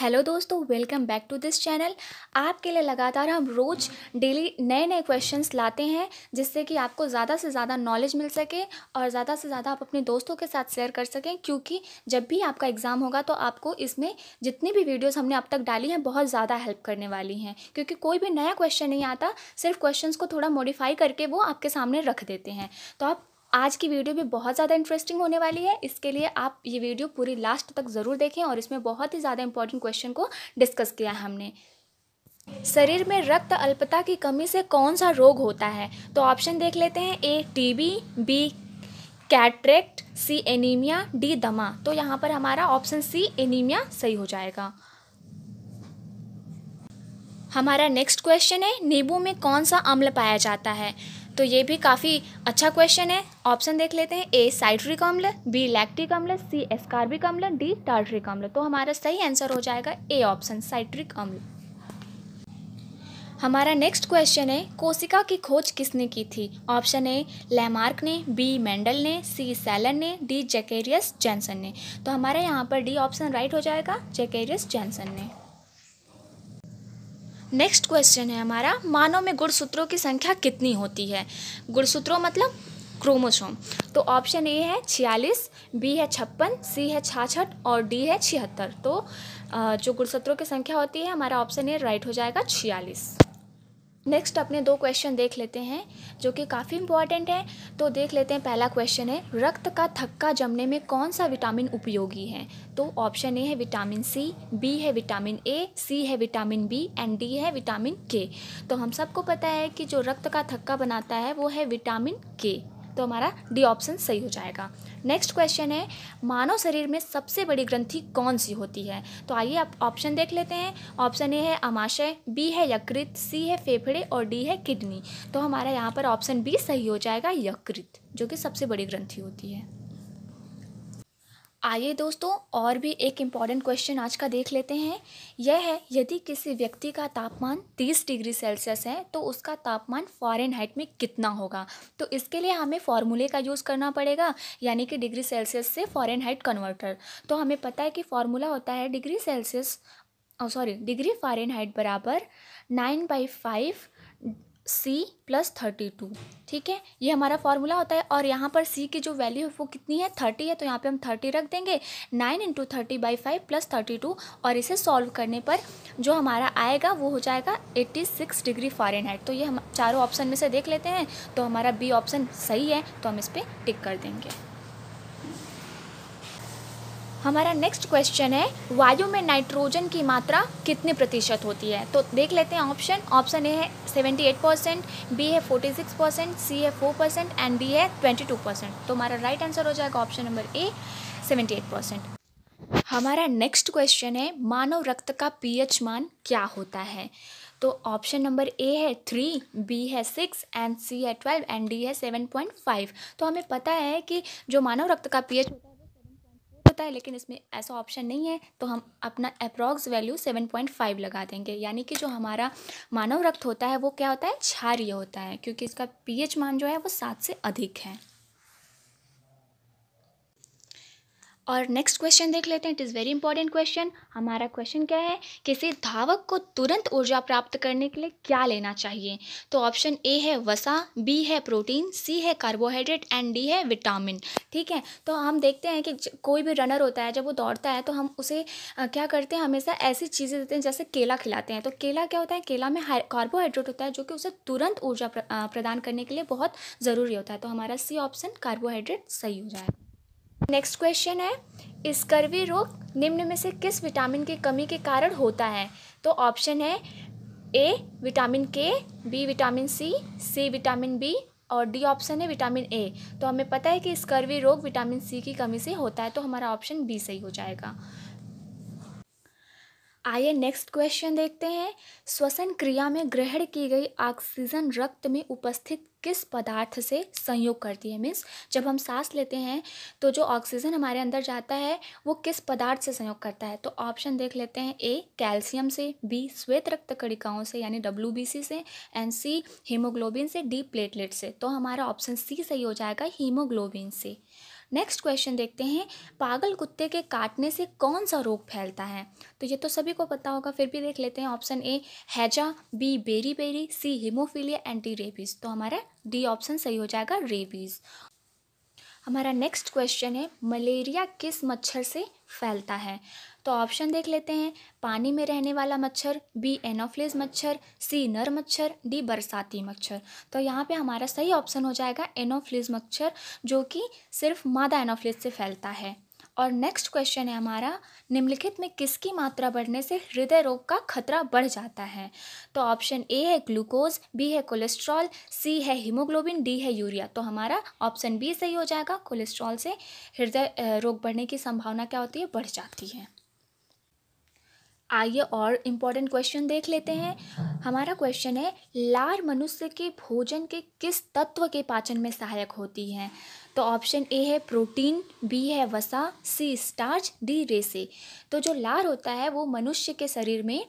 hello दोस्तों welcome back to this channel आपके लिए लगातार हम रोज़ डेली नए नए क्वेश्चंस लाते हैं जिससे कि आपको ज़्यादा से ज़्यादा नॉलेज मिल सके और ज़्यादा से ज़्यादा आप अपने दोस्तों के साथ शेयर कर सकें क्योंकि जब भी आपका एग्ज़ाम होगा तो आपको इसमें जितनी भी वीडियोज़ हमने अब तक डाली हैं बहुत ज़्यादा हेल्प करने वाली हैं क्योंकि कोई भी नया क्वेश्चन नहीं आता सिर्फ क्वेश्चन को थोड़ा मॉडिफाई करके वो आपके सामने रख देते हैं तो आप आज की वीडियो भी बहुत ज़्यादा इंटरेस्टिंग होने वाली है इसके लिए आप ये वीडियो पूरी लास्ट तक ज़रूर देखें और इसमें बहुत ही ज़्यादा इंपॉर्टेंट क्वेश्चन को डिस्कस किया है हमने शरीर में रक्त अल्पता की कमी से कौन सा रोग होता है तो ऑप्शन देख लेते हैं A T B cataract C anaemia D दमा तो यहाँ पर हमारा ऑप्शन सी एनीमिया सही हो जाएगा हमारा नेक्स्ट क्वेश्चन है नींबू में कौन सा अम्ल पाया जाता है तो ये भी काफ़ी अच्छा क्वेश्चन है ऑप्शन देख लेते हैं ए साइट्रिक अम्ल बी लैक्टिक अम्ल सी एस्कार्बिक अम्ल डी टार्ट्रिक अम्ल तो हमारा सही आंसर हो जाएगा ए ऑप्शन साइट्रिक अम्ल हमारा नेक्स्ट क्वेश्चन है कोशिका की खोज किसने की थी ऑप्शन ए लेमार्क ने बी मेंडल ने सी सैलन ने डी जेकेरियस जैनसन ने तो हमारे यहाँ पर डी ऑप्शन राइट हो जाएगा जेकेरियस जैनसन ने नेक्स्ट क्वेश्चन है हमारा मानव में गुणसूत्रों की संख्या कितनी होती है गुणसूत्रों मतलब क्रोमोसोम तो ऑप्शन ए है छियालीस बी है छप्पन सी है छाछठ और डी है छिहत्तर तो जो गुणसूत्रों की संख्या होती है हमारा ऑप्शन ए राइट हो जाएगा छियालीस नेक्स्ट अपने दो क्वेश्चन देख लेते हैं जो कि काफ़ी इंपॉर्टेंट है तो देख लेते हैं पहला क्वेश्चन है रक्त का थक्का जमने में कौन सा विटामिन उपयोगी है तो ऑप्शन ए है विटामिन सी बी है विटामिन ए सी है विटामिन बी एंड डी है विटामिन के तो हम सबको पता है कि जो रक्त का थक्का बनाता है वो है विटामिन के तो हमारा डी ऑप्शन सही हो जाएगा नेक्स्ट क्वेश्चन है मानव शरीर में सबसे बड़ी ग्रंथि कौन सी होती है तो आइए आप ऑप्शन देख लेते हैं ऑप्शन ए है अमाशय बी है यकृत सी है फेफड़े और डी है किडनी तो हमारा यहाँ पर ऑप्शन बी सही हो जाएगा यकृत जो कि सबसे बड़ी ग्रंथि होती है आइए दोस्तों और भी एक इम्पॉर्टेंट क्वेश्चन आज का देख लेते हैं यह है यदि किसी व्यक्ति का तापमान 30 डिग्री सेल्सियस है तो उसका तापमान फॉरेन हाइट में कितना होगा तो इसके लिए हमें फॉर्मूले का यूज़ करना पड़ेगा यानी कि डिग्री सेल्सियस से फॉरेन हाइट कन्वर्टर तो हमें पता है कि फॉर्मूला होता है degree Celsius sorry degree Fahrenheit बराबर nine by five C plus thirty two ठीक है ये हमारा फॉर्मूला होता है और यहाँ पर सी की जो वैल्यू है वो कितनी है थर्टी है तो यहाँ पे हम थर्टी रख देंगे nine into thirty by five plus thirty two और इसे सॉल्व करने पर जो हमारा आएगा वो हो जाएगा एट्टी सिक्स डिग्री फॉरेनहाइट तो ये हम चारों ऑप्शन में से देख लेते हैं तो हमारा बी ऑप्शन सही है तो हम इस पर टिक कर देंगे हमारा नेक्स्ट क्वेश्चन है वायु में नाइट्रोजन की मात्रा कितने प्रतिशत होती है तो देख लेते हैं ऑप्शन ऑप्शन ए है सेवेंटी एट परसेंट बी है फोर्टी सिक्स परसेंट सी है फोर परसेंट एंड डी है ट्वेंटी टू परसेंट तो हमारा राइट आंसर हो जाएगा option number A seventy eight percent हमारा नेक्स्ट क्वेश्चन है मानव रक्त का एच मान क्या होता है तो ऑप्शन नंबर ए है थ्री बी है सिक्स एंड सी है ट्वेल्व एंड डी है सेवन पॉइंट फाइव तो हमें पता है कि जो मानव रक्त का पीएच होता है होता है लेकिन इसमें ऐसा ऑप्शन नहीं है तो हम अपना approx value seven point five लगा देंगे यानी कि जो हमारा मानव रक्त होता है वो क्या होता है क्षार्य होता है क्योंकि इसका पीएच मान जो है वो सात से अधिक है और नेक्स्ट क्वेश्चन देख लेते हैं it is very important question हमारा क्वेश्चन क्या है किसी धावक को तुरंत ऊर्जा प्राप्त करने के लिए क्या लेना चाहिए तो ऑप्शन ए है वसा बी है प्रोटीन सी है कार्बोहाइड्रेट एंड डी है विटामिन ठीक है तो हम देखते हैं कि कोई भी रनर होता है जब वो दौड़ता है तो हम उसे क्या करते हैं हमेशा ऐसी चीज़ें देते हैं जैसे केला खिलाते हैं तो केला क्या होता है केला में कार्बोहाइड्रेट होता है जो कि उसे तुरंत ऊर्जा प्रदान करने के लिए बहुत ज़रूरी होता है तो हमारा सी ऑप्शन कार्बोहाइड्रेट सही हो जाएगा नेक्स्ट क्वेश्चन है स्कर्वी रोग निम्न में से किस विटामिन की कमी के कारण होता है तो ऑप्शन है A vitamin K B vitamin C C vitamin B और डी ऑप्शन है विटामिन ए तो हमें पता है कि स्कर्वी रोग विटामिन सी की कमी से होता है तो हमारा ऑप्शन बी सही हो जाएगा आइए नेक्स्ट क्वेश्चन देखते हैं श्वसन क्रिया में ग्रहण की गई ऑक्सीजन रक्त में उपस्थित किस पदार्थ से संयोग करती है मीन्स जब हम सांस लेते हैं तो जो ऑक्सीजन हमारे अंदर जाता है वो किस पदार्थ से संयोग करता है तो ऑप्शन देख लेते हैं ए कैल्शियम से बी श्वेत रक्त कणिकाओं से यानी डब्ल्यू से एंड सी हीमोग्लोबिन से डी प्लेटलेट से तो हमारा ऑप्शन सी सही हो जाएगा हीमोग्लोबिन से नेक्स्ट क्वेश्चन देखते हैं पागल कुत्ते के काटने से कौन सा रोग फैलता है तो ये तो सभी को पता होगा फिर भी देख लेते हैं ऑप्शन ए हैजा B beriberi C haemophilia anti rabies तो हमारा डी ऑप्शन सही हो जाएगा रेबीज़ हमारा नेक्स्ट क्वेश्चन है मलेरिया किस मच्छर से फैलता है तो ऑप्शन देख लेते हैं पानी में रहने वाला मच्छर बी एनोफ्लिज मच्छर सी नर मच्छर डी बरसाती मच्छर तो यहाँ पे हमारा सही ऑप्शन हो जाएगा एनोफ्लिज मच्छर जो कि सिर्फ मादा एनोफ्लिज से फैलता है और नेक्स्ट क्वेश्चन है हमारा निम्नलिखित में किसकी मात्रा बढ़ने से हृदय रोग का खतरा बढ़ जाता है तो ऑप्शन ए है ग्लूकोज बी है कोलेस्ट्रॉल सी है हीमोग्लोबिन डी है यूरिया तो हमारा ऑप्शन बी सही हो जाएगा कोलेस्ट्रॉल से हृदय रोग बढ़ने की संभावना क्या होती है बढ़ जाती है आइए और इम्पॉर्टेंट क्वेश्चन देख लेते हैं हमारा क्वेश्चन है लार मनुष्य के भोजन के किस तत्व के पाचन में सहायक होती है तो ऑप्शन ए है प्रोटीन बी है वसा सी स्टार्च डी रेसे तो जो लार होता है वो मनुष्य के शरीर में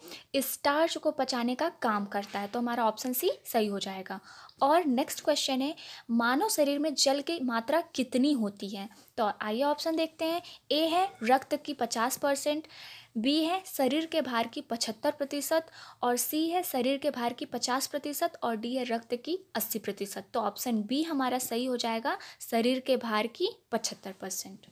स्टार्च को पचाने का काम करता है तो हमारा ऑप्शन सी सही हो जाएगा और नेक्स्ट क्वेश्चन है मानव शरीर में जल की मात्रा कितनी होती है तो आइए ऑप्शन देखते हैं ए है रक्त की पचास परसेंट बी है शरीर के भार की पचहत्तर प्रतिशत और सी है शरीर के भार की पचास प्रतिशत और डी है रक्त की अस्सी प्रतिशत तो ऑप्शन बी हमारा सही हो जाएगा शरीर के भार की पचहत्तर परसेंट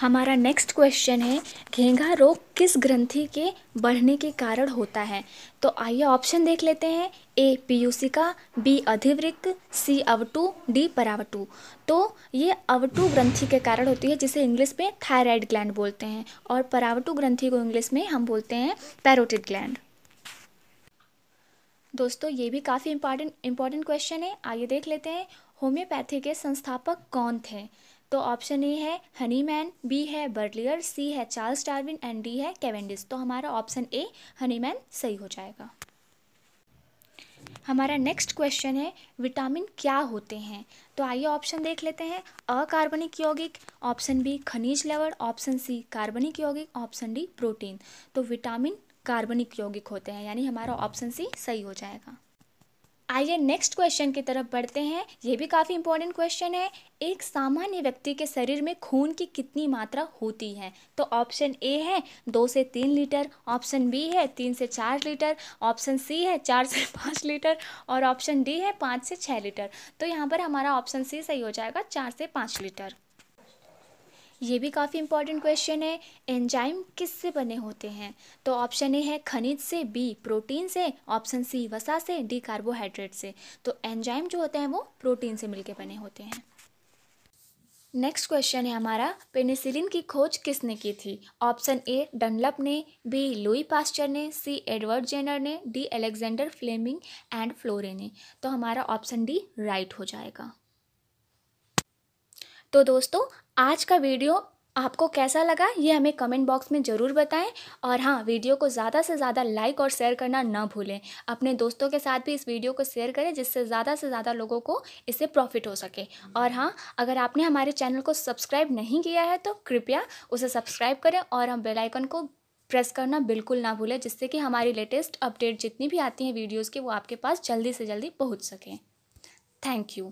हमारा नेक्स्ट क्वेश्चन है घेंघा रोग किस ग्रंथि के बढ़ने के कारण होता है तो आइए ऑप्शन देख लेते हैं ए पीयूसिका बी अधिवृक्क सी अवटू डी परावटू तो ये अवटू ग्रंथि के कारण होती है जिसे इंग्लिश में थायराइड ग्लैंड बोलते हैं और परावटू ग्रंथि को इंग्लिश में हम बोलते हैं पैरोटिड ग्लैंड दोस्तों ये भी काफ़ी इम्पॉर्टेंट इम्पॉर्टेंट क्वेश्चन है आइए देख लेते हैं होम्योपैथी के संस्थापक कौन थे तो ऑप्शन ए है हनीमैन बी है बर्लियर सी है चार्ल्स डार्विन एंड डी है कैवेंडिस तो हमारा ऑप्शन ए हनीमैन सही हो जाएगा हमारा नेक्स्ट क्वेश्चन है विटामिन क्या होते हैं तो आइए ऑप्शन देख लेते हैं अकार्बनिक यौगिक ऑप्शन बी खनिज लवण ऑप्शन सी कार्बनिक यौगिक ऑप्शन डी प्रोटीन तो विटामिन कार्बनिक यौगिक होते हैं यानी हमारा ऑप्शन सी सही हो जाएगा आइए नेक्स्ट क्वेश्चन की तरफ बढ़ते हैं ये भी काफ़ी इंपॉर्टेंट क्वेश्चन है एक सामान्य व्यक्ति के शरीर में खून की कितनी मात्रा होती है तो ऑप्शन ए है दो से तीन लीटर ऑप्शन बी है तीन से चार लीटर ऑप्शन सी है चार से पाँच लीटर और ऑप्शन डी है पाँच से छः लीटर तो यहाँ पर हमारा ऑप्शन सी सही हो जाएगा चार से पाँच लीटर ये भी काफ़ी इंपॉर्टेंट क्वेश्चन है एंजाइम किससे बने होते हैं तो ऑप्शन ए है खनिज से बी प्रोटीन से ऑप्शन सी वसा से डी कार्बोहाइड्रेट से तो एंजाइम जो होते हैं वो प्रोटीन से मिलके बने होते हैं नेक्स्ट क्वेश्चन है हमारा पेनिसिलिन की खोज किसने की थी ऑप्शन ए डनलप ने बी लुई पास्टर ने सी एडवर्ड जेनर ने D Alexander Fleming and Florey ने तो हमारा ऑप्शन डी राइट हो जाएगा तो दोस्तों आज का वीडियो आपको कैसा लगा ये हमें कमेंट बॉक्स में ज़रूर बताएं और हाँ वीडियो को ज़्यादा से ज़्यादा लाइक और शेयर करना ना भूलें अपने दोस्तों के साथ भी इस वीडियो को शेयर करें जिससे ज़्यादा से ज़्यादा लोगों को इससे प्रॉफिट हो सके और हाँ अगर आपने हमारे चैनल को सब्सक्राइब नहीं किया है तो कृपया उसे सब्सक्राइब करें और हम बेलाइकन को प्रेस करना बिल्कुल ना भूलें जिससे कि हमारी लेटेस्ट अपडेट जितनी भी आती हैं वीडियोज़ की वो आपके पास जल्दी से जल्दी पहुँच सकें थैंक यू